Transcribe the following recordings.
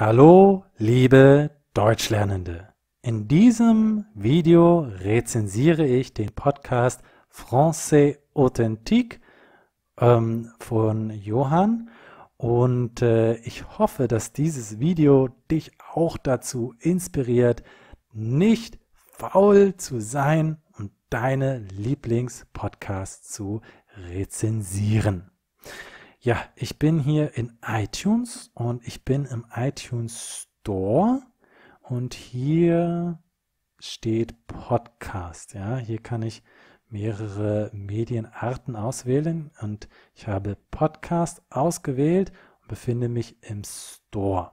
Hallo, liebe Deutschlernende. In diesem Video rezensiere ich den Podcast Français Authentique ähm, von Johann und äh, ich hoffe, dass dieses Video dich auch dazu inspiriert, nicht faul zu sein und deine Lieblingspodcasts zu rezensieren. Ja, ich bin hier in iTunes und ich bin im iTunes Store und hier steht Podcast. Ja, hier kann ich mehrere Medienarten auswählen und ich habe Podcast ausgewählt und befinde mich im Store.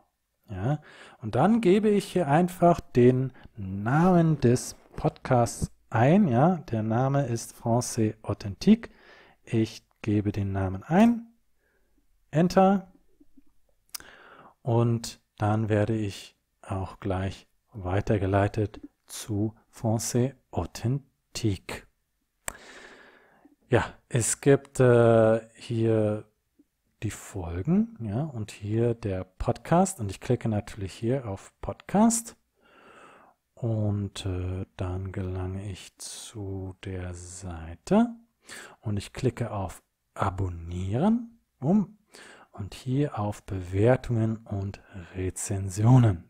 Ja, und dann gebe ich hier einfach den Namen des Podcasts ein. Ja, der Name ist Français Authentique. Ich gebe den Namen ein Enter. Und dann werde ich auch gleich weitergeleitet zu Fonse Authentique. Ja, es gibt äh, hier die Folgen ja, und hier der Podcast und ich klicke natürlich hier auf Podcast und äh, dann gelange ich zu der Seite und ich klicke auf Abonnieren, um und hier auf Bewertungen und Rezensionen.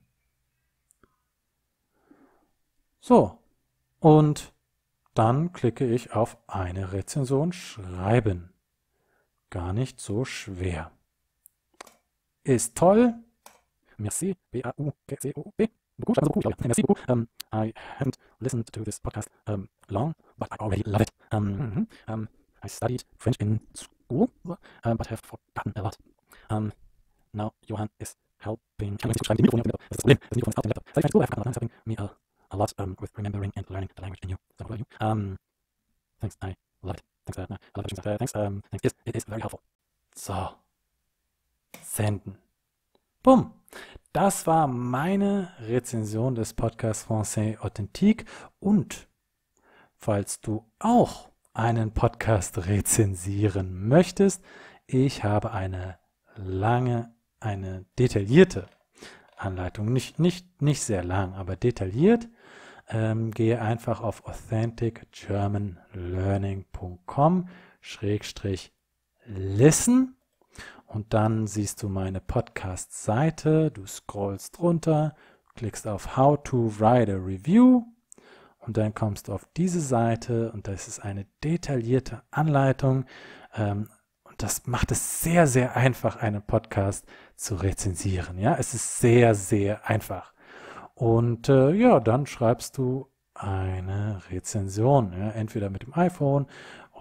So, und dann klicke ich auf eine Rezension schreiben. Gar nicht so schwer. Ist toll. Merci, B-A-U-G-C-O-B. gut, Merci beaucoup. Um, I haven't listened to this podcast um, long, but I already love it. Um, mhm. um, I studied French in school, um, but have forgotten a lot. Um, ähm, now Johan is helping. I'm going to try to That's the problem. This microphone is out in the laptop. So if I go back, that's helping me a, a lot um, with remembering and learning the language. And you, so what about you? Um, thanks. I love it. Thanks. Uh, no, I love it. Uh, thanks. Um, thanks. Yes, it is very helpful. So. Senden. Bumm. Das war meine Rezension des Podcasts Français Authentique. Und falls du auch einen Podcast rezensieren möchtest, ich habe eine lange eine detaillierte Anleitung, nicht, nicht, nicht sehr lang, aber detailliert, ähm, gehe einfach auf authenticgermanlearning.com-listen und dann siehst du meine Podcast-Seite, du scrollst runter, klickst auf How to Write a Review und dann kommst du auf diese Seite und das ist eine detaillierte Anleitung, ähm, das macht es sehr, sehr einfach, einen Podcast zu rezensieren. Ja, es ist sehr, sehr einfach. Und äh, ja, dann schreibst du eine Rezension, ja, entweder mit dem iPhone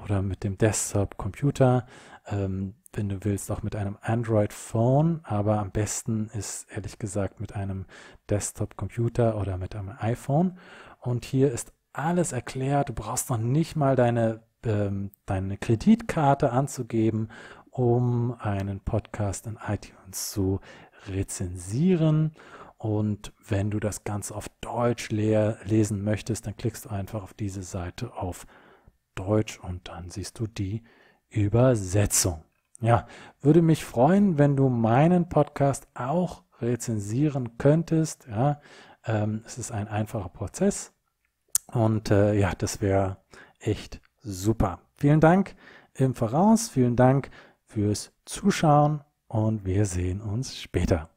oder mit dem Desktop-Computer. Ähm, wenn du willst, auch mit einem Android-Phone, aber am besten ist ehrlich gesagt mit einem Desktop-Computer oder mit einem iPhone. Und hier ist alles erklärt. Du brauchst noch nicht mal deine ähm, deine Kreditkarte anzugeben, um einen Podcast in iTunes zu rezensieren. Und wenn du das Ganze auf Deutsch le lesen möchtest, dann klickst du einfach auf diese Seite auf Deutsch und dann siehst du die Übersetzung. Ja, würde mich freuen, wenn du meinen Podcast auch rezensieren könntest. Ja, ähm, es ist ein einfacher Prozess und äh, ja, das wäre echt super. Vielen Dank im Voraus, vielen Dank fürs Zuschauen und wir sehen uns später.